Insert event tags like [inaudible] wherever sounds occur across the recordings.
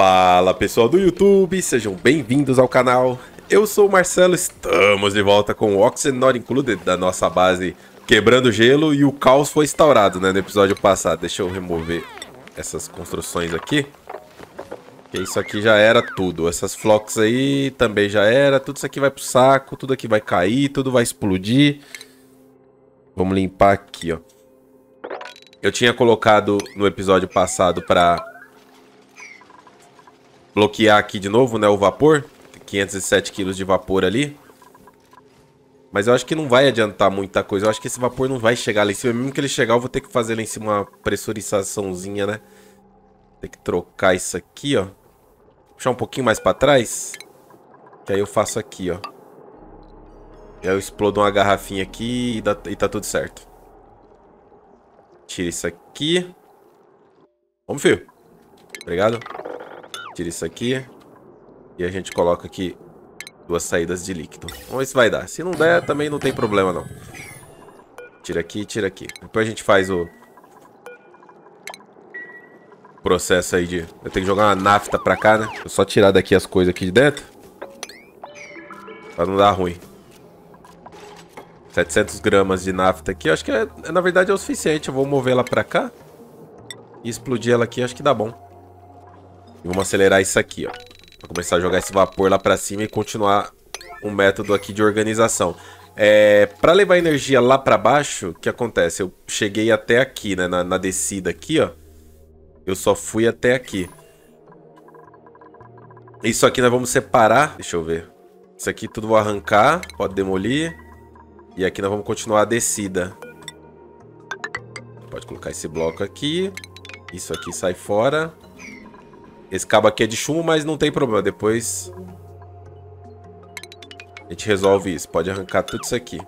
Fala pessoal do YouTube, sejam bem-vindos ao canal. Eu sou o Marcelo, estamos de volta com o Oxen Not Included da nossa base Quebrando Gelo e o caos foi instaurado né, no episódio passado. Deixa eu remover essas construções aqui. Porque isso aqui já era tudo. Essas flocks aí também já era. Tudo isso aqui vai pro saco, tudo aqui vai cair, tudo vai explodir. Vamos limpar aqui, ó. Eu tinha colocado no episódio passado pra bloquear aqui de novo, né, o vapor. 507 quilos de vapor ali. Mas eu acho que não vai adiantar muita coisa. Eu acho que esse vapor não vai chegar lá em cima. Mesmo que ele chegar, eu vou ter que fazer lá em cima uma pressurizaçãozinha, né? Tem que trocar isso aqui, ó. Puxar um pouquinho mais pra trás. Que aí eu faço aqui, ó. E aí eu explodo uma garrafinha aqui e, dá, e tá tudo certo. Tira isso aqui. Vamos, filho. Obrigado. Tira isso aqui. E a gente coloca aqui duas saídas de líquido. Vamos ver se vai dar. Se não der, também não tem problema, não. Tira aqui, tira aqui. Depois a gente faz o... Processo aí de... Eu tenho que jogar uma nafta pra cá, né? Eu só tirar daqui as coisas aqui de dentro. Pra não dar ruim. 700 gramas de nafta aqui. Eu acho que, é, na verdade, é o suficiente. Eu vou mover ela pra cá. E explodir ela aqui. Acho que dá bom. E vamos acelerar isso aqui, ó. Vou começar a jogar esse vapor lá pra cima e continuar um método aqui de organização. É, para levar energia lá para baixo, o que acontece? Eu cheguei até aqui, né? Na, na, descida aqui, ó. Eu só fui até aqui. Isso aqui nós vamos separar. Deixa eu ver. Isso aqui tudo vou arrancar. Pode demolir. E aqui nós vamos continuar a descida. Pode colocar esse bloco aqui. Isso aqui sai fora. Esse cabo aqui é de chumbo, mas não tem problema. Depois a gente resolve isso. Pode arrancar tudo isso aqui.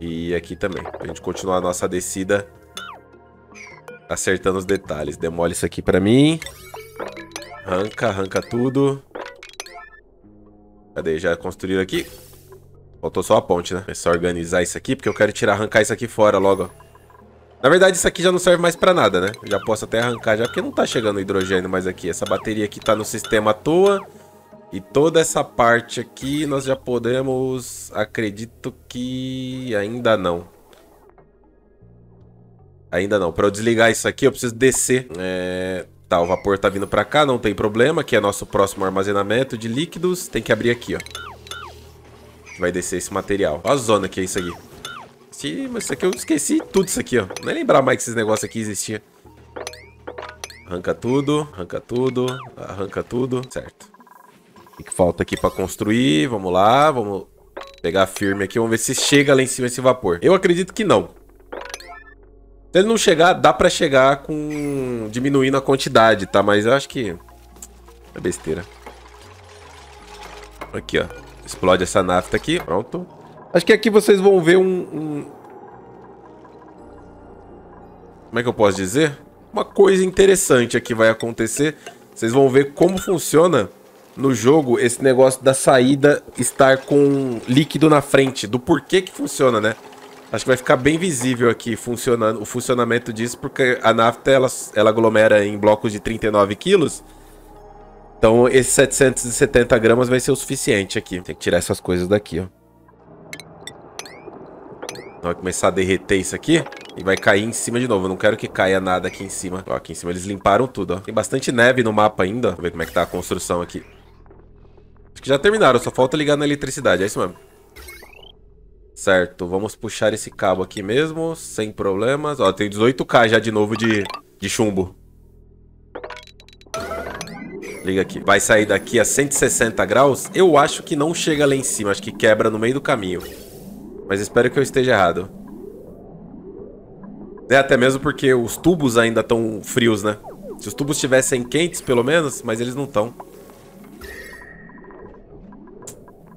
E aqui também. Pra gente continuar a nossa descida acertando os detalhes. Demole isso aqui pra mim. Arranca, arranca tudo. Cadê? Já construíram aqui? Faltou só a ponte, né? É só organizar isso aqui, porque eu quero tirar, arrancar isso aqui fora logo, ó. Na verdade, isso aqui já não serve mais pra nada, né? já posso até arrancar já, porque não tá chegando hidrogênio mais aqui. Essa bateria aqui tá no sistema à toa. E toda essa parte aqui nós já podemos... Acredito que ainda não. Ainda não. Pra eu desligar isso aqui, eu preciso descer. É... Tá, o vapor tá vindo pra cá, não tem problema. Aqui é nosso próximo armazenamento de líquidos. Tem que abrir aqui, ó. Vai descer esse material. Olha a zona que é isso aqui. Sim, mas isso aqui eu esqueci tudo isso aqui, ó. Nem é lembrar mais que esses negócios aqui existiam. Arranca tudo, arranca tudo, arranca tudo. Certo. O que falta aqui pra construir? Vamos lá, vamos pegar firme aqui. Vamos ver se chega lá em cima esse vapor. Eu acredito que não. Se ele não chegar, dá pra chegar com... Diminuindo a quantidade, tá? Mas eu acho que... É besteira. Aqui, ó. Explode essa nafta aqui. Pronto. Acho que aqui vocês vão ver um, um... Como é que eu posso dizer? Uma coisa interessante aqui vai acontecer. Vocês vão ver como funciona no jogo esse negócio da saída estar com líquido na frente, do porquê que funciona, né? Acho que vai ficar bem visível aqui funcionando, o funcionamento disso, porque a nafta ela, ela aglomera em blocos de 39 quilos. Então esses 770 gramas vai ser o suficiente aqui. Tem que tirar essas coisas daqui, ó. Então vai começar a derreter isso aqui. E vai cair em cima de novo. Eu não quero que caia nada aqui em cima. Ó, aqui em cima eles limparam tudo, ó. Tem bastante neve no mapa ainda. Vamos ver como é que tá a construção aqui. Acho que já terminaram. Só falta ligar na eletricidade. É isso mesmo. Certo. Vamos puxar esse cabo aqui mesmo. Sem problemas. Ó, tem 18k já de novo de, de chumbo. Liga aqui. Vai sair daqui a 160 graus? Eu acho que não chega lá em cima. Acho que quebra no meio do caminho. Mas espero que eu esteja errado. É, até mesmo porque os tubos ainda estão frios, né? Se os tubos estivessem quentes, pelo menos, mas eles não estão.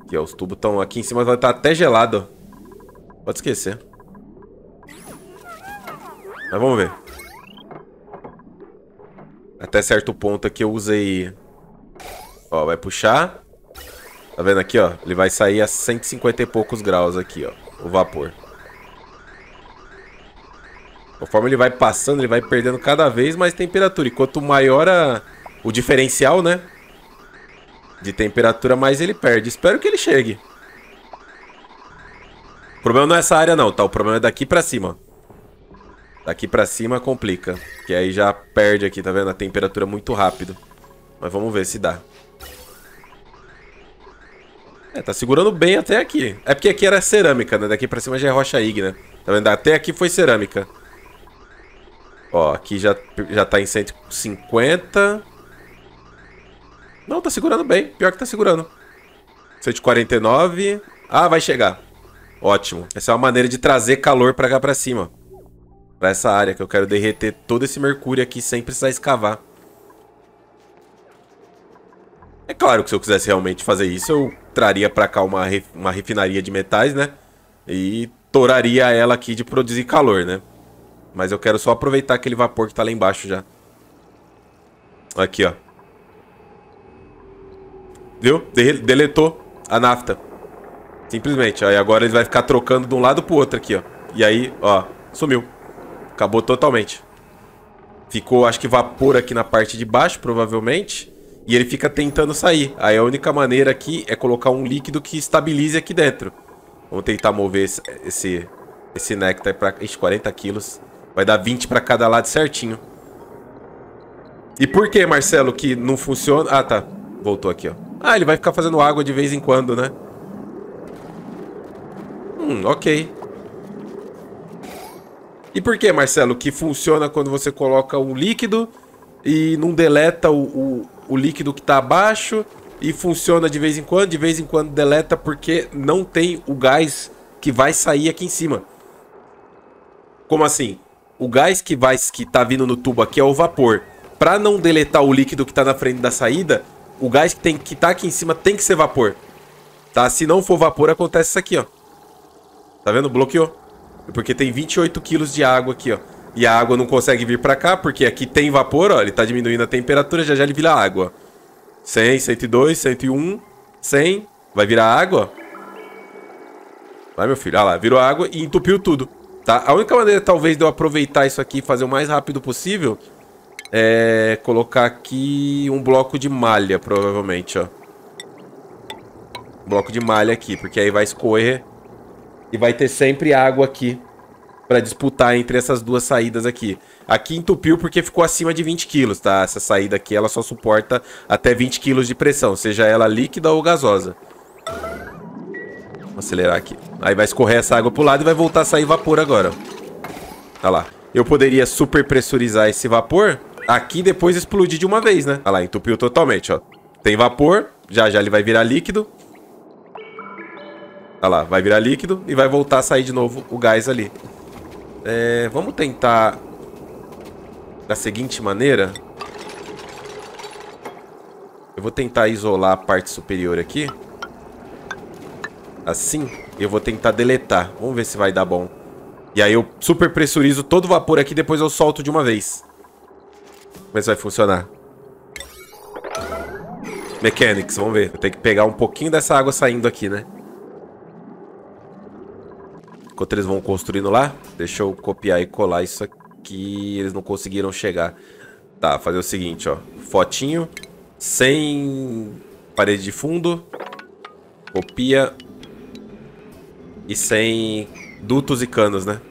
Aqui, ó, os tubos estão aqui em cima, vai estar tá até gelado. Pode esquecer. Mas vamos ver. Até certo ponto aqui eu usei... Ó, vai puxar. Tá vendo aqui, ó? Ele vai sair a 150 e poucos graus aqui, ó o vapor. Conforme ele vai passando, ele vai perdendo cada vez mais temperatura. E quanto maior a, o diferencial, né? De temperatura, mais ele perde. Espero que ele chegue. O problema não é essa área não, tá? O problema é daqui pra cima. Daqui pra cima complica. Que aí já perde aqui, tá vendo? A temperatura é muito rápido. Mas vamos ver se dá. É, tá segurando bem até aqui. É porque aqui era cerâmica, né? Daqui pra cima já é rocha ígnea. Né? Tá vendo? Até aqui foi cerâmica. Ó, aqui já, já tá em 150. Não, tá segurando bem. Pior que tá segurando. 149. Ah, vai chegar. Ótimo. Essa é uma maneira de trazer calor pra cá pra cima. Pra essa área que eu quero derreter todo esse mercúrio aqui sem precisar escavar. É claro que se eu quisesse realmente fazer isso, eu traria para cá uma, ref, uma refinaria de metais, né? E toraria ela aqui de produzir calor, né? Mas eu quero só aproveitar aquele vapor que tá lá embaixo já. Aqui, ó. Viu? De deletou a nafta. Simplesmente, ó. E agora ele vai ficar trocando de um lado pro outro aqui, ó. E aí, ó, sumiu. Acabou totalmente. Ficou, acho que vapor aqui na parte de baixo, provavelmente. E ele fica tentando sair. Aí a única maneira aqui é colocar um líquido que estabilize aqui dentro. Vamos tentar mover esse, esse, esse néctar pra... Ixi, 40 quilos. Vai dar 20 pra cada lado certinho. E por que, Marcelo, que não funciona? Ah, tá. Voltou aqui, ó. Ah, ele vai ficar fazendo água de vez em quando, né? Hum, ok. E por que, Marcelo, que funciona quando você coloca um líquido e não deleta o, o, o líquido que está abaixo e funciona de vez em quando, de vez em quando deleta porque não tem o gás que vai sair aqui em cima. Como assim? O gás que vai que tá vindo no tubo aqui é o vapor. Para não deletar o líquido que está na frente da saída, o gás que tem que tá aqui em cima tem que ser vapor. Tá? Se não for vapor, acontece isso aqui, ó. Tá vendo? Bloqueou. Porque tem 28 quilos de água aqui, ó. E a água não consegue vir para cá, porque aqui tem vapor, ó, ele tá diminuindo a temperatura, já já ele vira água. 100, 102, 101, 100, vai virar água? Vai, meu filho, olha lá, virou água e entupiu tudo, tá? A única maneira, talvez, de eu aproveitar isso aqui e fazer o mais rápido possível é colocar aqui um bloco de malha, provavelmente, ó. Um bloco de malha aqui, porque aí vai escorrer e vai ter sempre água aqui para disputar entre essas duas saídas aqui. Aqui entupiu porque ficou acima de 20 quilos, tá? Essa saída aqui ela só suporta até 20 quilos de pressão, seja ela líquida ou gasosa. Vou acelerar aqui. Aí vai escorrer essa água pro lado e vai voltar a sair vapor agora. Olha tá lá. Eu poderia super pressurizar esse vapor aqui depois explodir de uma vez, né? Olha tá lá, entupiu totalmente, ó. Tem vapor, já já ele vai virar líquido. Olha tá lá, vai virar líquido e vai voltar a sair de novo o gás ali. É, vamos tentar da seguinte maneira. Eu vou tentar isolar a parte superior aqui. Assim. Eu vou tentar deletar. Vamos ver se vai dar bom. E aí eu super pressurizo todo o vapor aqui, depois eu solto de uma vez. Mas é vai funcionar. Mechanics, vamos ver. Tem que pegar um pouquinho dessa água saindo aqui, né? Enquanto eles vão construindo lá, deixa eu copiar e colar isso aqui. Eles não conseguiram chegar. Tá, fazer o seguinte, ó. Fotinho, sem parede de fundo, copia e sem dutos e canos, né?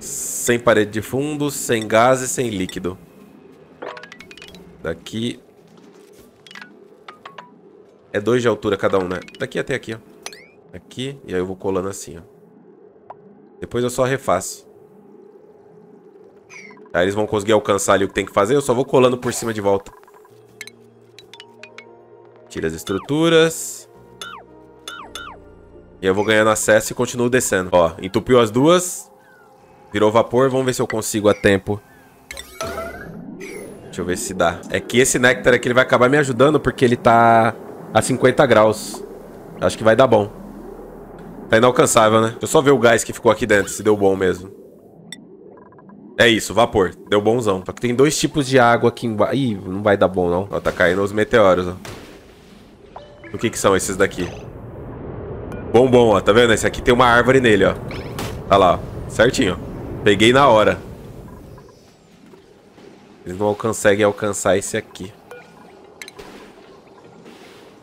Sem parede de fundo, sem gás e sem líquido. Daqui... É dois de altura cada um, né? Daqui até aqui, ó. Aqui, e aí eu vou colando assim, ó. Depois eu só refaço. Aí eles vão conseguir alcançar ali o que tem que fazer. Eu só vou colando por cima de volta. Tira as estruturas. E eu vou ganhando acesso e continuo descendo. Ó, entupiu as duas. Virou vapor. Vamos ver se eu consigo a tempo. Deixa eu ver se dá. É que esse néctar aqui ele vai acabar me ajudando porque ele tá a 50 graus. Acho que vai dar bom. Tá inalcançável, né? Deixa eu só ver o gás que ficou aqui dentro, se deu bom mesmo. É isso, vapor. Deu bonzão. Só que tem dois tipos de água aqui embaixo. Ih, não vai dar bom, não. Ó, tá caindo os meteoros, ó. O que que são esses daqui? Bombom, ó. Tá vendo? Esse aqui tem uma árvore nele, ó. Tá lá, ó. Certinho. Peguei na hora. Eles não conseguem alcançar esse aqui.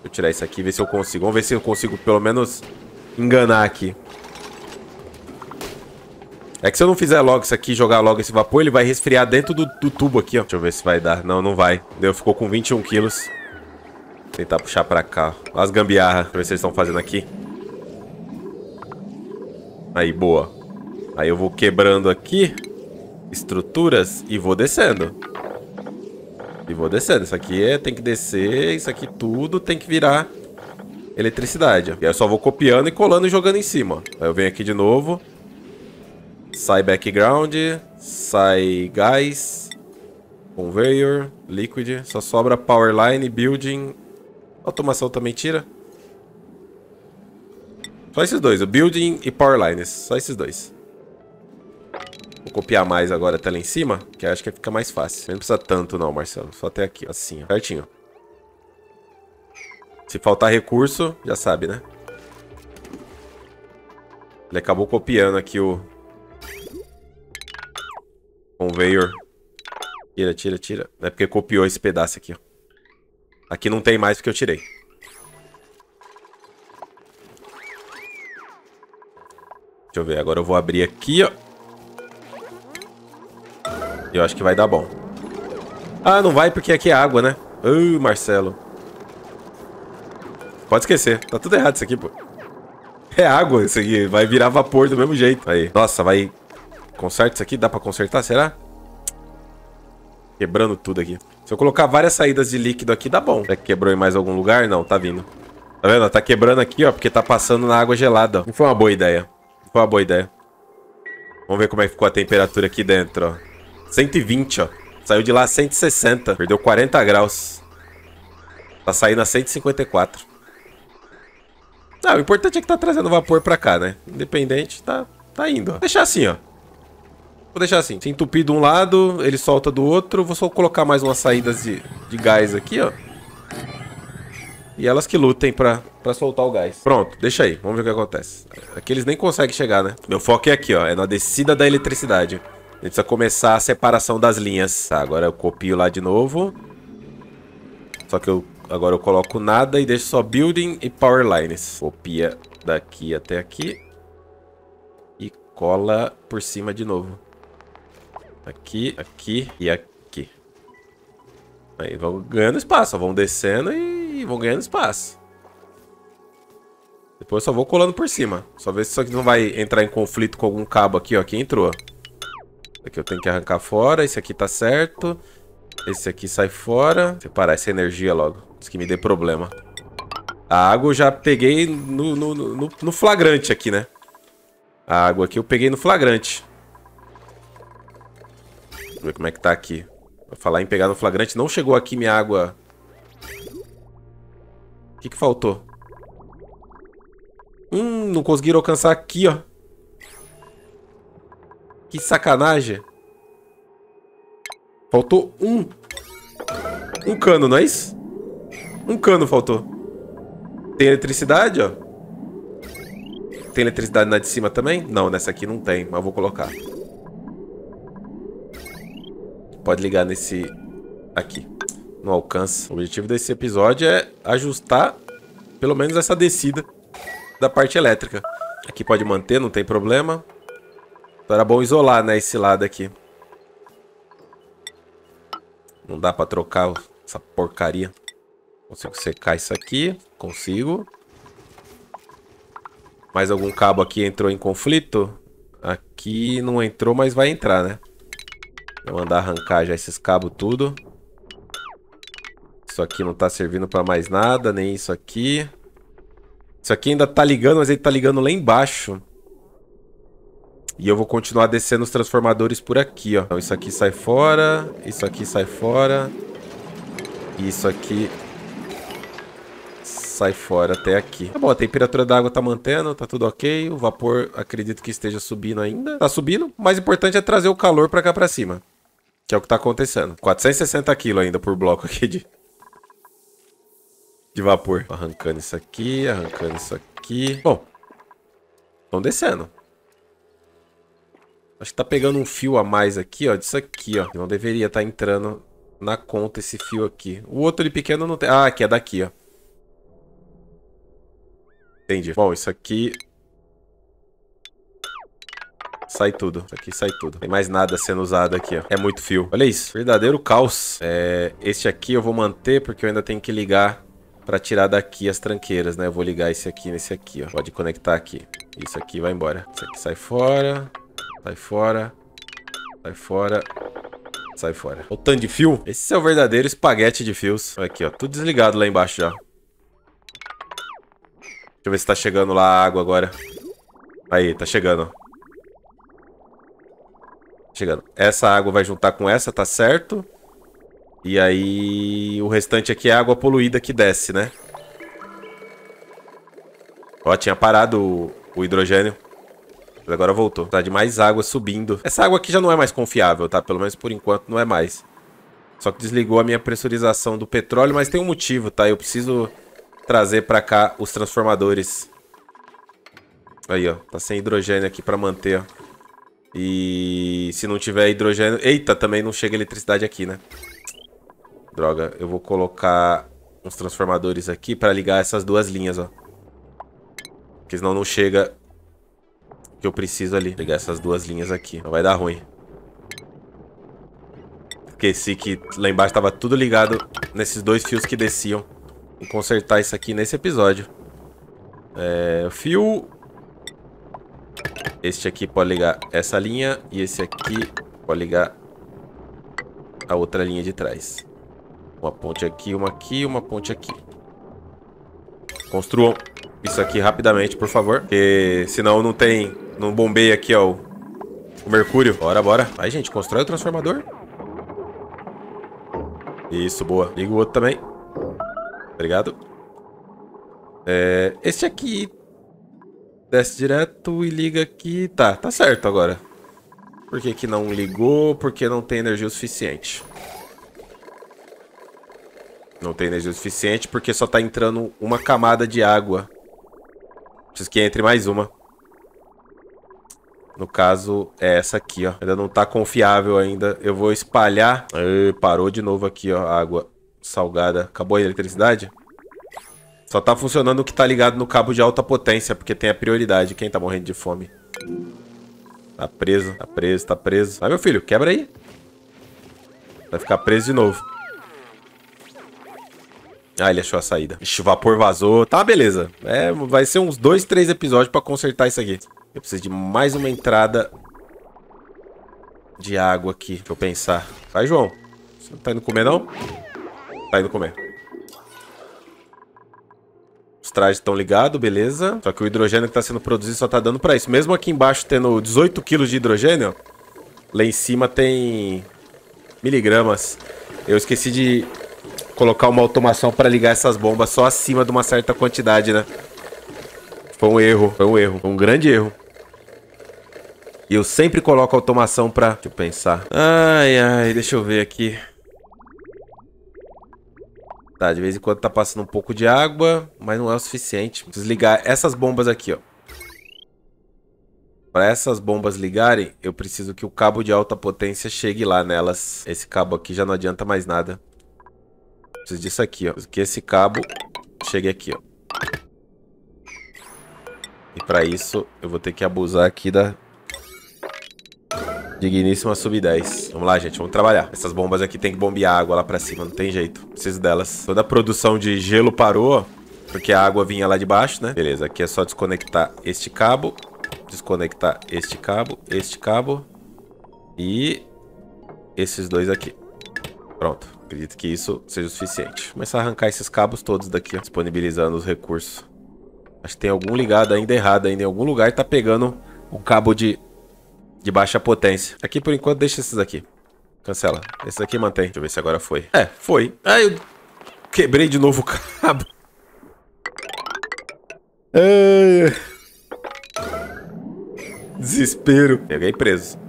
Vou tirar isso aqui e ver se eu consigo. Vamos ver se eu consigo pelo menos enganar aqui. É que se eu não fizer logo isso aqui, jogar logo esse vapor, ele vai resfriar dentro do, do tubo aqui, ó. Deixa eu ver se vai dar. Não, não vai. Deu, ficou com 21 quilos. Tentar puxar pra cá. Olha as gambiarra. Deixa eu ver se eles estão fazendo aqui. Aí, boa. Aí eu vou quebrando aqui estruturas e vou descendo. E vou descendo. Isso aqui é, tem que descer, isso aqui tudo tem que virar eletricidade. E aí eu só vou copiando e colando e jogando em cima. Aí eu venho aqui de novo. Sai background. Sai gás. Conveyor. Liquid. Só sobra power line, building. Automação também tira. Só esses dois, o building e power lines. Só esses dois. Vou copiar mais agora até lá em cima, que acho que fica mais fácil. Não precisa tanto não, Marcelo. Só até aqui, assim, ó. Certinho. Se faltar recurso, já sabe, né? Ele acabou copiando aqui o... Conveyor. Tira, tira, tira. É porque copiou esse pedaço aqui, ó. Aqui não tem mais porque eu tirei. Deixa eu ver, agora eu vou abrir aqui, ó. Eu acho que vai dar bom. Ah, não vai porque aqui é água, né? Uh, Marcelo. Pode esquecer. Tá tudo errado isso aqui, pô. É água isso aqui. Vai virar vapor do mesmo jeito. Aí. Nossa, vai... Conserta isso aqui? Dá pra consertar, será? Quebrando tudo aqui. Se eu colocar várias saídas de líquido aqui, dá bom. Será que quebrou em mais algum lugar? Não, tá vindo. Tá vendo? Tá quebrando aqui, ó, porque tá passando na água gelada. Não foi uma boa ideia. Não foi uma boa ideia. Vamos ver como é que ficou a temperatura aqui dentro, ó. 120, ó. Saiu de lá 160. Perdeu 40 graus. Tá saindo a 154. Ah, o importante é que tá trazendo vapor pra cá, né? Independente, tá, tá indo, Vou deixar assim, ó. Vou deixar assim. Se entupir de um lado, ele solta do outro. Vou só colocar mais umas saídas de, de gás aqui, ó. E elas que lutem pra, pra soltar o gás. Pronto, deixa aí. Vamos ver o que acontece. Aqui eles nem conseguem chegar, né? Meu foco é aqui, ó. É na descida da eletricidade. A gente precisa começar a separação das linhas. Tá, agora eu copio lá de novo. Só que eu Agora eu coloco nada e deixo só building e power lines. Copia daqui até aqui. E cola por cima de novo. Aqui, aqui e aqui. Aí vão ganhando espaço. Vão descendo e vão ganhando espaço. Depois eu só vou colando por cima. Só ver se isso aqui não vai entrar em conflito com algum cabo aqui, ó. Aqui entrou. Aqui eu tenho que arrancar fora. Esse aqui tá certo. Esse aqui sai fora. Separar essa energia logo. Isso que me dê problema. A água eu já peguei no, no, no, no flagrante aqui, né? A água aqui eu peguei no flagrante. Deixa eu ver como é que tá aqui. Vou falar em pegar no flagrante. Não chegou aqui minha água. O que que faltou? Hum, não conseguiram alcançar aqui, ó. Que sacanagem. Faltou um. Um cano, não é isso? Um cano faltou. Tem eletricidade, ó. Tem eletricidade na de cima também? Não, nessa aqui não tem, mas vou colocar. Pode ligar nesse... Aqui. Não alcança. O objetivo desse episódio é ajustar pelo menos essa descida da parte elétrica. Aqui pode manter, não tem problema. Então era é bom isolar, né, esse lado aqui. Não dá pra trocar essa porcaria. Consigo secar isso aqui. Consigo. Mais algum cabo aqui entrou em conflito? Aqui não entrou, mas vai entrar, né? Vou mandar arrancar já esses cabos tudo. Isso aqui não tá servindo pra mais nada, nem isso aqui. Isso aqui ainda tá ligando, mas ele tá ligando lá embaixo. E eu vou continuar descendo os transformadores por aqui, ó. Então isso aqui sai fora, isso aqui sai fora, isso aqui sai fora até aqui. Tá bom, a temperatura da água tá mantendo, tá tudo ok. O vapor acredito que esteja subindo ainda. Tá subindo. O mais importante é trazer o calor pra cá pra cima. Que é o que tá acontecendo. 460 kg ainda por bloco aqui de... De vapor. Arrancando isso aqui, arrancando isso aqui. Bom. Estão descendo. Acho que tá pegando um fio a mais aqui, ó. Disso aqui, ó. Não deveria estar tá entrando na conta esse fio aqui. O outro ali pequeno não tem... Ah, aqui, é daqui, ó. Entendi. Bom, isso aqui... Sai tudo. Isso aqui sai tudo. Não tem mais nada sendo usado aqui, ó. É muito fio. Olha isso. Verdadeiro caos. É... Este aqui eu vou manter porque eu ainda tenho que ligar pra tirar daqui as tranqueiras, né? Eu vou ligar esse aqui nesse aqui, ó. Pode conectar aqui. Isso aqui vai embora. Isso aqui sai fora. Sai fora. Sai fora. Sai fora. O tanto de fio. Esse é o verdadeiro espaguete de fios. Aqui, ó. Tudo desligado lá embaixo já. Deixa eu ver se tá chegando lá a água agora. Aí, tá chegando. Chegando. Essa água vai juntar com essa, tá certo? E aí o restante aqui é água poluída que desce, né? Ó, tinha parado o, o hidrogênio. Mas agora voltou. Tá de mais água subindo. Essa água aqui já não é mais confiável, tá? Pelo menos por enquanto não é mais. Só que desligou a minha pressurização do petróleo, mas tem um motivo, tá? Eu preciso trazer pra cá os transformadores. Aí, ó. Tá sem hidrogênio aqui pra manter, ó. E se não tiver hidrogênio... Eita, também não chega eletricidade aqui, né? Droga, eu vou colocar uns transformadores aqui pra ligar essas duas linhas, ó. Porque senão não chega que eu preciso ali. Pegar essas duas linhas aqui. Não vai dar ruim. Esqueci que lá embaixo estava tudo ligado nesses dois fios que desciam. Vou consertar isso aqui nesse episódio. É, fio... Este aqui pode ligar essa linha e esse aqui pode ligar a outra linha de trás. Uma ponte aqui, uma aqui uma ponte aqui. Construam isso aqui rapidamente, por favor. Porque senão não tem não bombei aqui, ó, o, mercúrio. Bora, bora. Vai, gente, constrói o transformador. Isso, boa. Liga o outro também. Obrigado. Tá é, esse aqui desce direto e liga aqui. Tá, tá certo agora. Por que, que não ligou? Porque não tem energia o suficiente. Não tem energia o suficiente porque só tá entrando uma camada de água. Preciso que entre mais uma. No caso, é essa aqui, ó. Ainda não tá confiável ainda. Eu vou espalhar. parou de novo aqui, ó, a água salgada. Acabou a eletricidade? Só tá funcionando o que tá ligado no cabo de alta potência, porque tem a prioridade. Quem tá morrendo de fome? Tá preso, tá preso, tá preso. Vai, meu filho, quebra aí. Vai ficar preso de novo. Ah, ele achou a saída. Ixi, o vapor vazou. Tá, beleza. É, vai ser uns dois, três episódios pra consertar isso aqui. Eu preciso de mais uma entrada de água aqui. Deixa eu pensar. Vai, João. Você não tá indo comer, não? Tá indo comer. Os trajes estão ligados, beleza. Só que o hidrogênio que tá sendo produzido só tá dando pra isso. Mesmo aqui embaixo tendo 18 quilos de hidrogênio, lá em cima tem miligramas. Eu esqueci de colocar uma automação para ligar essas bombas só acima de uma certa quantidade, né? Foi um erro, foi um erro, foi um grande erro. E eu sempre coloco automação para Deixa eu pensar. Ai, ai, deixa eu ver aqui. Tá, de vez em quando tá passando um pouco de água, mas não é o suficiente. Preciso ligar essas bombas aqui, ó. Para essas bombas ligarem, eu preciso que o cabo de alta potência chegue lá nelas. Esse cabo aqui já não adianta mais nada. Preciso disso aqui, ó. Que esse cabo chegue aqui, ó. E para isso, eu vou ter que abusar aqui da Digníssima sub 10. Vamos lá, gente. Vamos trabalhar. Essas bombas aqui tem que bombear água lá pra cima. Não tem jeito. Preciso delas. Toda a produção de gelo parou, porque a água vinha lá de baixo, né? Beleza. Aqui é só desconectar este cabo. Desconectar este cabo, este cabo e esses dois aqui. Pronto. Acredito que isso seja o suficiente. Começar a arrancar esses cabos todos daqui, ó, disponibilizando os recursos. Acho que tem algum ligado ainda errado ainda em algum lugar e tá pegando um cabo de, de baixa potência. Aqui, por enquanto, deixa esses aqui. Cancela. Esse daqui mantém. Deixa eu ver se agora foi. É, foi. Ai, eu quebrei de novo o [laughs] cabo. Desespero. Peguei preso.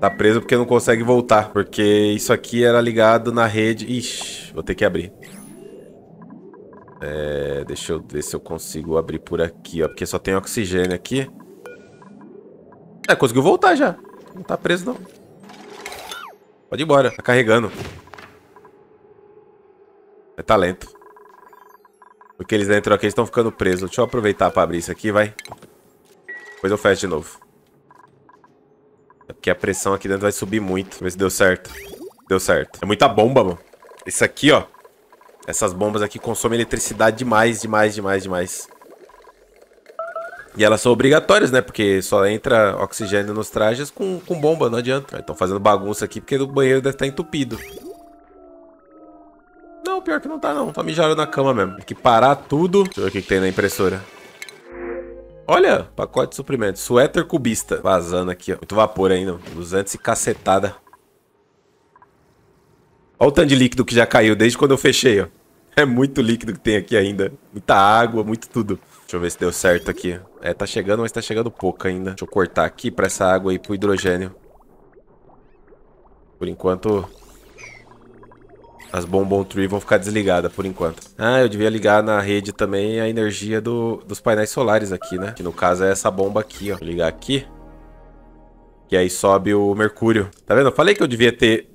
Tá preso porque não consegue voltar. Porque isso aqui era ligado na rede... Ixi, vou ter que abrir. É, deixa eu ver se eu consigo abrir por aqui, ó. Porque só tem oxigênio aqui. É, conseguiu voltar já. Não tá preso, não. Pode ir embora. Tá carregando. É talento. Tá porque eles dentro aqui estão ficando presos. Deixa eu aproveitar pra abrir isso aqui, vai. Depois eu fecho de novo. Que a pressão aqui dentro vai subir muito. Vamos ver se deu certo. Deu certo. É muita bomba, mano. Isso aqui, ó. Essas bombas aqui consomem eletricidade demais, demais, demais, demais. E elas são obrigatórias, né? Porque só entra oxigênio nos trajes com, com bomba, não adianta. Estão fazendo bagunça aqui porque o banheiro deve estar entupido. Não, pior que não tá, não. Só tá mijaram na cama mesmo. Tem que parar tudo. Deixa eu ver o que, que tem na impressora. Olha, pacote de suprimentos. Suéter cubista. Vazando aqui, ó. Muito vapor ainda. 200 e cacetada. Olha o tanto de líquido que já caiu desde quando eu fechei, ó. É muito líquido que tem aqui ainda. Muita água, muito tudo. Deixa eu ver se deu certo aqui. É, tá chegando, mas tá chegando pouco ainda. Deixa eu cortar aqui pra essa água aí pro hidrogênio. Por enquanto, as Bombom Tree vão ficar desligadas por enquanto. Ah, eu devia ligar na rede também a energia do, dos painéis solares aqui, né? Que no caso é essa bomba aqui, ó. Vou ligar aqui. E aí sobe o mercúrio. Tá vendo? Eu falei que eu devia ter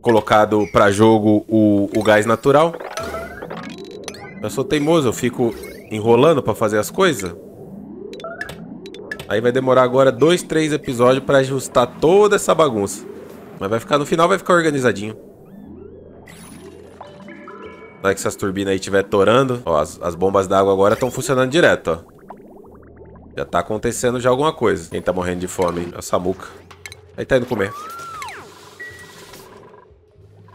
colocado pra jogo o, o gás natural. Eu sou teimoso, eu fico enrolando pra fazer as coisas. Aí vai demorar agora dois, três episódios pra ajustar toda essa bagunça. Mas vai ficar no final, vai ficar organizadinho. Vai hora que essas turbinas aí estiver torando, ó, as, as bombas d'água agora estão funcionando direto, ó. Já tá acontecendo já alguma coisa. Quem tá morrendo de fome? É o Samuca. Aí tá indo comer.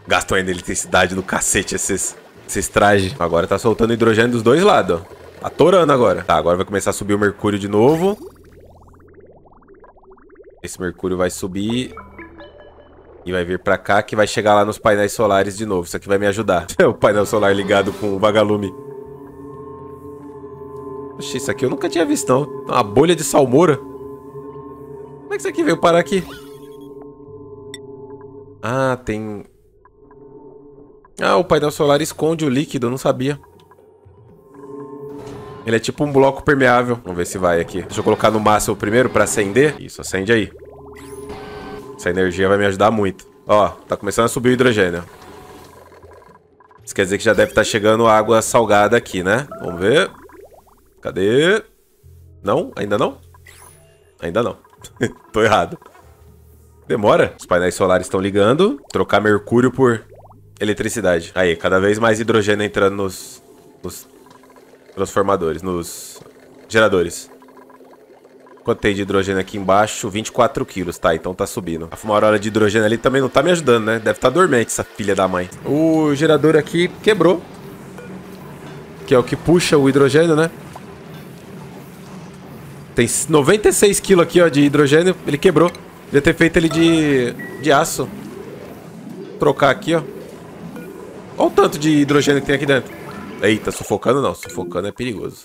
Gastam ainda eletricidade do cacete esses, esses trajes. Agora tá soltando hidrogênio dos dois lados. Tá torando agora. Tá, agora vai começar a subir o mercúrio de novo. Esse mercúrio vai subir e vai vir pra cá, que vai chegar lá nos painéis solares de novo. Isso aqui vai me ajudar. [laughs] É o painel solar ligado com o vagalume. Oxi, isso aqui eu nunca tinha visto, não. Tá uma bolha de salmoura. Como é que isso aqui veio parar aqui? Ah, tem... Ah, o painel solar esconde o líquido, eu não sabia. Ele é tipo um bloco permeável. Vamos ver se vai aqui. Deixa eu colocar no máximo primeiro pra acender. Isso, acende aí. Essa energia vai me ajudar muito. Ó, tá começando a subir o hidrogênio. Isso quer dizer que já deve estar tá chegando água salgada aqui, né? Vamos ver. Cadê? Não? Ainda não? Ainda não. [laughs] Tô errado. Demora. Os painéis solares estão ligando. Trocar mercúrio por eletricidade. Aí, cada vez mais hidrogênio entrando nos, nos transformadores, nos geradores. Quanto tem de hidrogênio aqui embaixo? 24 quilos, tá? Então tá subindo. A fumarola de hidrogênio ali também não tá me ajudando, né? Deve estar tá dormente essa filha da mãe. O gerador aqui quebrou. Que é o que puxa o hidrogênio, né? Tem 96 quilos aqui, ó, de hidrogênio. Ele quebrou. Devia ter feito ele de, de aço. trocar aqui, ó. Olha o tanto de hidrogênio que tem aqui dentro. Eita, sufocando não. Sufocando é perigoso.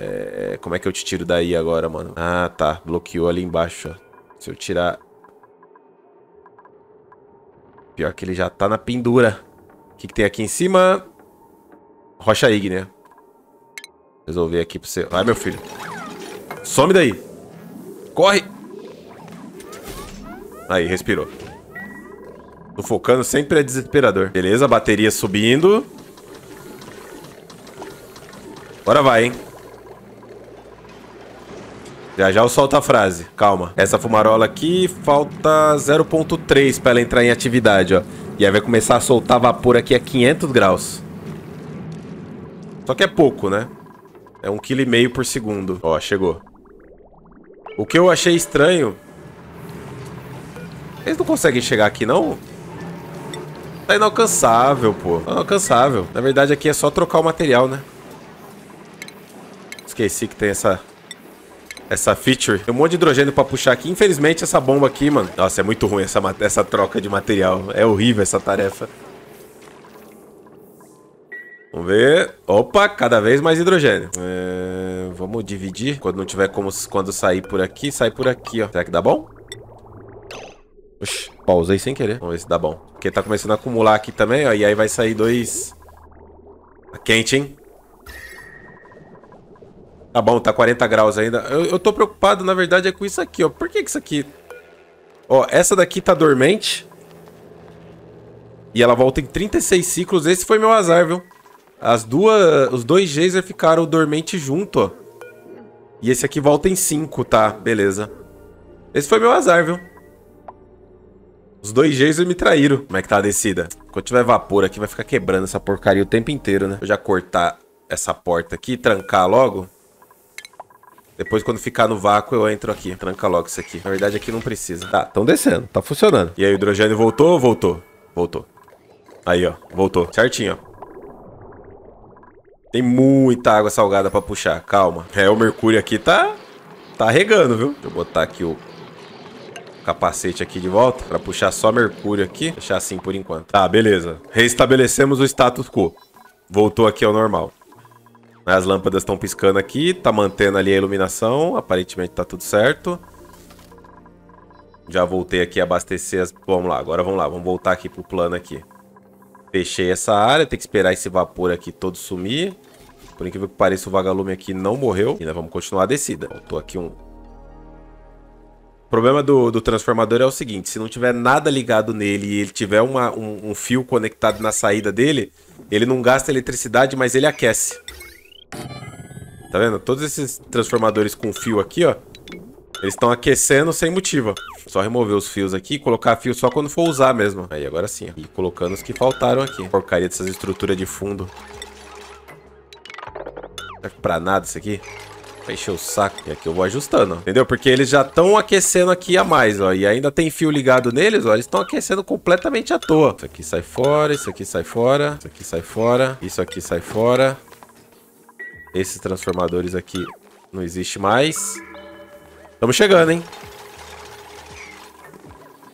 É, como é que eu te tiro daí agora, mano? Ah, tá. Bloqueou ali embaixo, ó. Se eu tirar... Pior que ele já tá na pendura. O que, que tem aqui em cima? Rocha ígnea. Né? Resolver aqui pra você... Vai, meu filho. Some daí. Corre! Aí, respirou. Tô focando sempre é desesperador. Beleza, bateria subindo. Agora vai, hein? Já já eu solto a frase. Calma. Essa fumarola aqui falta 0.3 para ela entrar em atividade, ó. E aí vai começar a soltar vapor aqui a 500 graus. Só que é pouco, né? É um quilo e meio por segundo. Ó, chegou. O que eu achei estranho... Eles não conseguem chegar aqui, não? Tá inalcançável, pô. Tá inalcançável. Na verdade, aqui é só trocar o material, né? Esqueci que tem essa essa feature. Tem um monte de hidrogênio pra puxar aqui. Infelizmente, essa bomba aqui, mano. Nossa, é muito ruim essa, essa troca de material. É horrível essa tarefa. Vamos ver. Opa, cada vez mais hidrogênio. É, vamos dividir. Quando não tiver como quando sair por aqui, sai por aqui, ó. Será que dá bom? Oxi, pausei sem querer. Vamos ver se dá bom. Porque tá começando a acumular aqui também, ó. E aí vai sair dois... Tá quente, hein? Tá bom, tá 40 graus ainda. Eu, eu tô preocupado, na verdade, é com isso aqui, ó. Por que que isso aqui... Ó, essa daqui tá dormente. E ela volta em 36 ciclos. Esse foi meu azar, viu? As duas... Os dois geyser ficaram dormente junto, ó. E esse aqui volta em 5, tá? Beleza. Esse foi meu azar, viu? Os dois geyser me traíram. Como é que tá a descida? Quando tiver vapor aqui, vai ficar quebrando essa porcaria o tempo inteiro, né? Vou já cortar essa porta aqui, trancar logo. Depois, quando ficar no vácuo, eu entro aqui. Tranca logo isso aqui. Na verdade, aqui não precisa. Tá, estão descendo. Tá funcionando. E aí, o hidrogênio voltou ou voltou? Voltou. Aí, ó. Voltou. Certinho, ó. Tem muita água salgada pra puxar. Calma. É, o mercúrio aqui tá... Tá regando, viu? Deixa eu botar aqui o capacete aqui de volta pra puxar só mercúrio aqui. Deixar assim por enquanto. Tá, beleza. Restabelecemos o status quo. Voltou aqui ao normal. As lâmpadas estão piscando aqui, tá mantendo ali a iluminação, aparentemente tá tudo certo. Já voltei aqui a abastecer as... Vamos lá, agora vamos lá, vamos voltar aqui pro plano aqui. Fechei essa área, tem que esperar esse vapor aqui todo sumir. Por incrível que pareça, o vagalume aqui não morreu. E nós vamos continuar a descida. Faltou aqui um... O problema do, do transformador é o seguinte, se não tiver nada ligado nele e ele tiver uma, um, um fio conectado na saída dele, ele não gasta eletricidade, mas ele aquece. Tá vendo? Todos esses transformadores com fio aqui, ó. Eles estão aquecendo sem motivo, ó. Só remover os fios aqui e colocar fio só quando for usar mesmo. Aí, agora sim, ó. E colocando os que faltaram aqui. Porcaria dessas estruturas de fundo. Serve pra nada isso aqui. Vai encher o saco. E aqui eu vou ajustando, ó. entendeu? Porque eles já estão aquecendo aqui a mais, ó. E ainda tem fio ligado neles, ó. Eles estão aquecendo completamente à toa. Isso aqui sai fora, isso aqui sai fora, isso aqui sai fora, isso aqui sai fora. Esses transformadores aqui não existe mais. Estamos chegando, hein?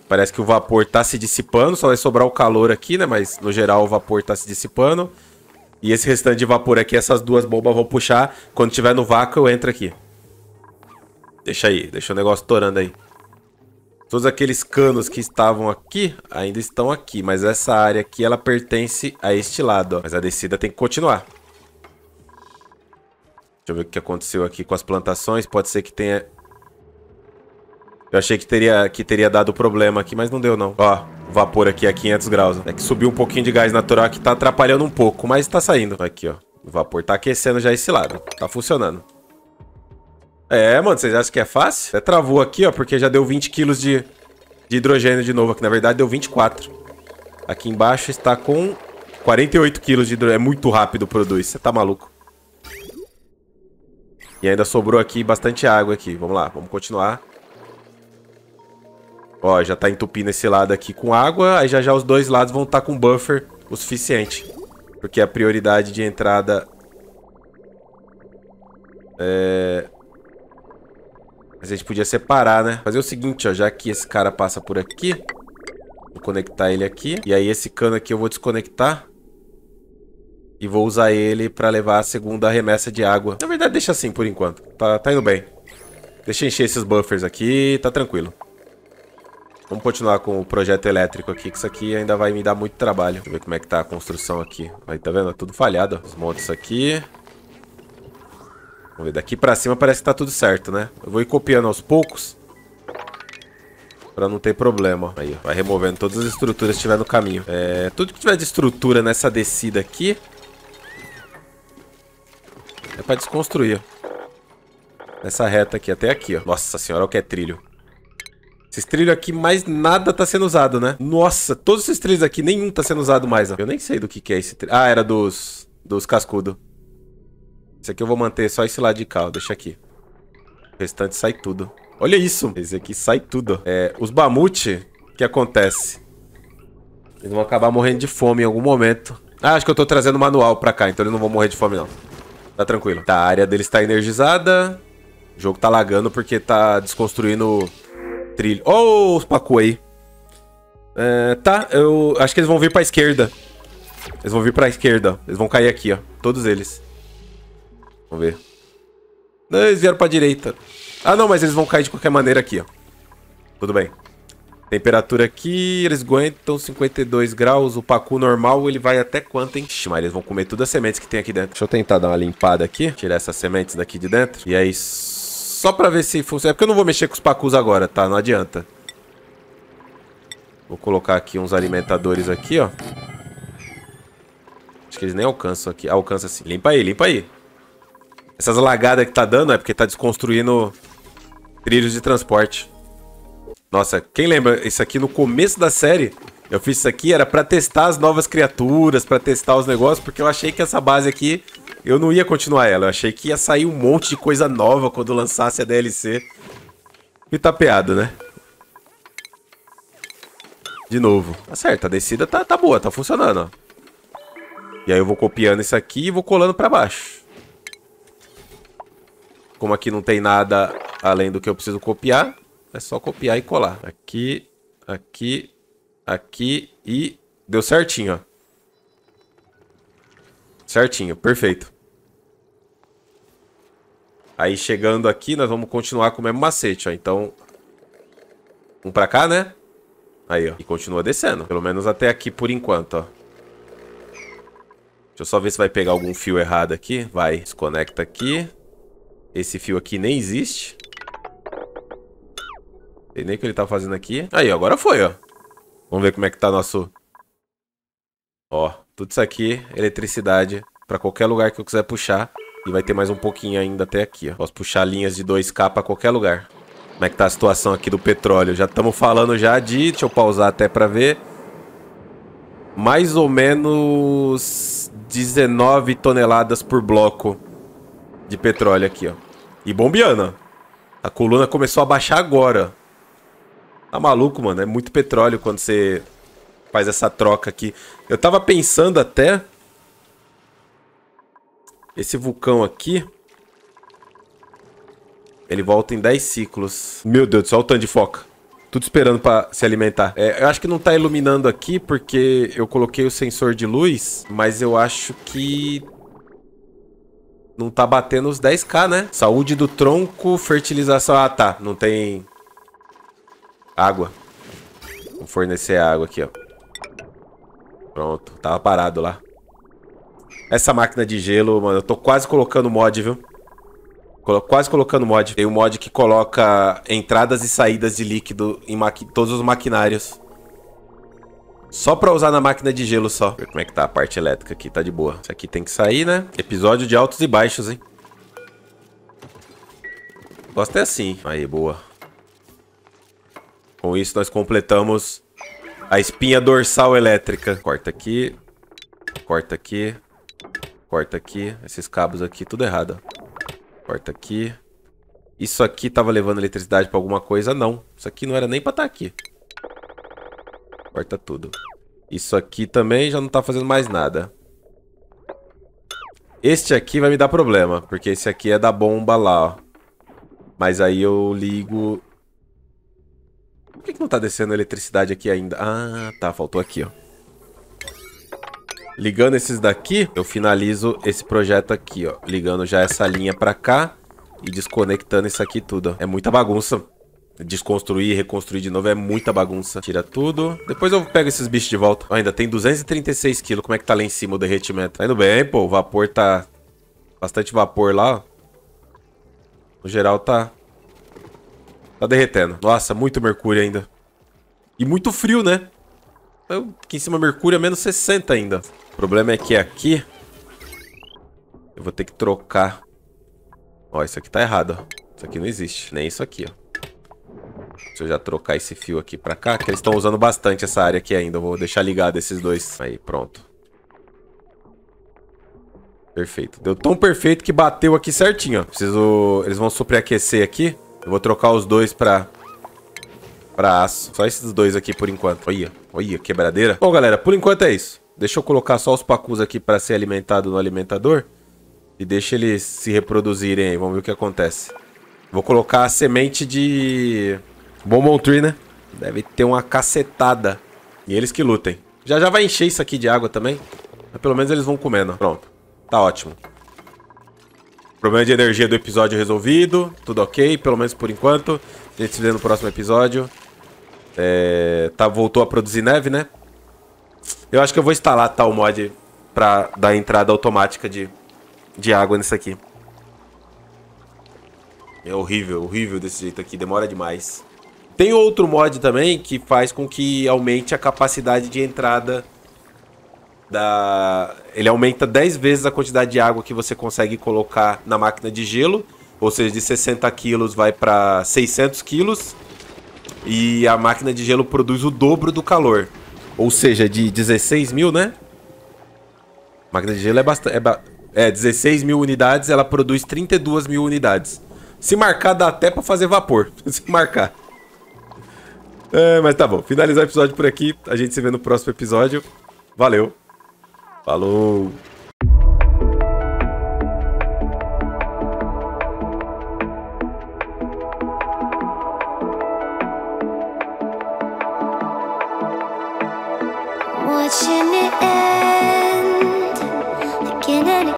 Parece que o vapor tá se dissipando, só vai sobrar o calor aqui, né? Mas no geral o vapor tá se dissipando. E esse restante de vapor aqui, essas duas bombas vão puxar. Quando tiver no vácuo, eu entro aqui. Deixa aí, deixa o negócio torando aí. Todos aqueles canos que estavam aqui ainda estão aqui, mas essa área aqui ela pertence a este lado, ó. Mas a descida tem que continuar. Deixa eu ver o que aconteceu aqui com as plantações. Pode ser que tenha... Eu achei que teria, que teria dado problema aqui, mas não deu, não. Ó, o vapor aqui é 500 graus. É que subiu um pouquinho de gás natural que tá atrapalhando um pouco, mas tá saindo. Aqui, ó. O vapor tá aquecendo já esse lado. Tá funcionando. É, mano, vocês acham que é fácil? Até travou aqui, ó, porque já deu 20 quilos de, de hidrogênio de novo aqui. Na verdade, deu 24. Aqui embaixo está com 48 quilos de hidrogênio. É muito rápido produz. Você tá maluco. E ainda sobrou aqui bastante água aqui. Vamos lá, vamos continuar. Ó, já tá entupindo esse lado aqui com água. Aí já já os dois lados vão estar tá com buffer o suficiente. Porque a prioridade de entrada... É... Mas a gente podia separar, né? Fazer o seguinte, ó. Já que esse cara passa por aqui... Vou conectar ele aqui. E aí esse cano aqui eu vou desconectar. E vou usar ele pra levar a segunda remessa de água. Na deixa assim por enquanto. Tá, tá indo bem. Deixa eu encher esses buffers aqui, tá tranquilo. Vamos continuar com o projeto elétrico aqui, que isso aqui ainda vai me dar muito trabalho. Deixa eu ver como é que tá a construção aqui. Aí, tá vendo? É tudo falhado. Desmonta isso aqui. Vamos ver, daqui pra cima parece que tá tudo certo, né? Eu vou ir copiando aos poucos. Pra não ter problema. Aí, vai removendo todas as estruturas que tiver no caminho. É, tudo que tiver de estrutura nessa descida aqui, é pra desconstruir. Nessa reta aqui, até aqui, ó. Nossa senhora, olha o que é trilho. Esses trilhos aqui, mais nada tá sendo usado, né? Nossa, todos esses trilhos aqui, nenhum tá sendo usado mais, ó. Eu nem sei do que que é esse trilho. Ah, era dos... Dos cascudo. Esse aqui eu vou manter só esse lado de cá, ó. Deixa aqui. O restante sai tudo. Olha isso. Esse aqui sai tudo. É, os bamute, o que acontece? Eles vão acabar morrendo de fome em algum momento. Ah, acho que eu tô trazendo o manual pra cá, então eles não vão morrer de fome, não. Tá tranquilo. Tá, a área deles tá energizada. O jogo tá lagando porque tá desconstruindo trilho. oh, os Pacu aí. É, tá, eu acho que eles vão vir pra esquerda. Eles vão vir pra esquerda. Eles vão cair aqui, ó. Todos eles. Vamos ver. Não, eles vieram pra direita. Ah, não, mas eles vão cair de qualquer maneira aqui, ó. Tudo bem. Temperatura aqui, eles aguentam 52 graus. O pacu normal, ele vai até quanto, hein? Mas eles vão comer todas as sementes que tem aqui dentro. Deixa eu tentar dar uma limpada aqui. Tirar essas sementes daqui de dentro. E aí, só pra ver se funciona. É porque eu não vou mexer com os pacus agora, tá? Não adianta. Vou colocar aqui uns alimentadores aqui, ó. Acho que eles nem alcançam aqui. Ah, alcança sim. Limpa aí, limpa aí. Essas lagadas que tá dando é porque tá desconstruindo trilhos de transporte. Nossa, quem lembra? Isso aqui no começo da série, eu fiz isso aqui, era pra testar as novas criaturas, pra testar os negócios, porque eu achei que essa base aqui, eu não ia continuar ela. Eu achei que ia sair um monte de coisa nova quando lançasse a DLC. E tapeado, tá né? De novo. Tá certo, a descida tá, tá boa, tá funcionando, ó. E aí eu vou copiando isso aqui e vou colando pra baixo. Como aqui não tem nada além do que eu preciso copiar, é só copiar e colar. Aqui, aqui, aqui e deu certinho, ó. Certinho, perfeito. Aí chegando aqui, nós vamos continuar com o mesmo macete, ó. Então, um pra cá, né? Aí, ó. E continua descendo. Pelo menos até aqui por enquanto, ó. Deixa eu só ver se vai pegar algum fio errado aqui. Vai, desconecta aqui. Esse fio aqui nem existe. Sei nem o que ele tá fazendo aqui. Aí, agora foi, ó. Vamos ver como é que tá nosso... Ó, tudo isso aqui, eletricidade, pra qualquer lugar que eu quiser puxar. E vai ter mais um pouquinho ainda até aqui, ó. Posso puxar linhas de 2K pra qualquer lugar. Como é que tá a situação aqui do petróleo? Já estamos falando já de... Deixa eu pausar até pra ver. Mais ou menos 19 toneladas por bloco de petróleo aqui, ó. E bombeando, ó. A coluna começou a baixar agora, Tá maluco, mano? É muito petróleo quando você faz essa troca aqui. Eu tava pensando até... Esse vulcão aqui... Ele volta em 10 ciclos. Meu Deus do olha o tanto de foca. Tudo esperando pra se alimentar. É, eu acho que não tá iluminando aqui porque eu coloquei o sensor de luz, mas eu acho que... Não tá batendo os 10k, né? Saúde do tronco, fertilização... Ah, tá. Não tem Água. Vou fornecer água aqui, ó. Pronto. Tava parado lá. Essa máquina de gelo, mano, eu tô quase colocando mod, viu? Quase colocando mod. Tem um mod que coloca entradas e saídas de líquido em todos os maquinários. Só pra usar na máquina de gelo só. Ver como é que tá a parte elétrica aqui. Tá de boa. Isso aqui tem que sair, né? Episódio de altos e baixos, hein? Gosto é assim. Aí, boa. Com isso, nós completamos a espinha dorsal elétrica. Corta aqui. Corta aqui. Corta aqui. Esses cabos aqui, tudo errado. Corta aqui. Isso aqui tava levando eletricidade pra alguma coisa? Não. Isso aqui não era nem pra estar tá aqui. Corta tudo. Isso aqui também já não tá fazendo mais nada. Este aqui vai me dar problema, porque esse aqui é da bomba lá, ó. Mas aí eu ligo por que, que não tá descendo eletricidade aqui ainda? Ah, tá, faltou aqui, ó. Ligando esses daqui, eu finalizo esse projeto aqui, ó. Ligando já essa linha pra cá e desconectando isso aqui tudo, ó. É muita bagunça. Desconstruir, reconstruir de novo é muita bagunça. Tira tudo. Depois eu pego esses bichos de volta. ainda tem 236 quilos. Como é que tá lá em cima o derretimento? Tá indo bem, pô. O vapor tá... Bastante vapor lá, ó. No geral tá Tá derretendo. Nossa, muito mercúrio ainda. E muito frio, né? Aqui em cima mercúrio é menos 60 ainda. O problema é que é aqui... Eu vou ter que trocar. Ó, isso aqui tá errado, ó. Isso aqui não existe. Nem isso aqui, ó. Deixa eu já trocar esse fio aqui pra cá, que eles estão usando bastante essa área aqui ainda. Eu vou deixar ligado esses dois. Aí, pronto. Perfeito. Deu tão perfeito que bateu aqui certinho, ó. Preciso... Eles vão superaquecer aqui. Eu vou trocar os dois pra... Pra aço. Só esses dois aqui por enquanto. Olha, olha, quebradeira. Bom, galera, por enquanto é isso. Deixa eu colocar só os pacus aqui pra ser alimentado no alimentador. E deixa eles se reproduzirem aí. Vamos ver o que acontece. Vou colocar a semente de... Bombom Tree, né? Deve ter uma cacetada. E eles que lutem. Já já vai encher isso aqui de água também. Mas pelo menos eles vão comendo. Pronto. Tá ótimo. Problema de energia do episódio resolvido. Tudo ok, pelo menos por enquanto. A gente se vê no próximo episódio. É, tá, voltou a produzir neve, né? Eu acho que eu vou instalar tal mod pra dar entrada automática de, de água nisso aqui. É horrível, horrível desse jeito aqui. Demora demais. Tem outro mod também que faz com que aumente a capacidade de entrada da, ele aumenta 10 vezes a quantidade de água que você consegue colocar na máquina de gelo, ou seja, de 60 quilos vai para 600 quilos, e a máquina de gelo produz o dobro do calor, ou seja, de 16 mil, né? A máquina de gelo é bastante. É, ba é, 16 mil unidades, ela produz 32 mil unidades. Se marcar, dá até para fazer vapor. [laughs] Se marcar. É, mas tá bom, finalizar o episódio por aqui. A gente se vê no próximo episódio. Valeu! Falou!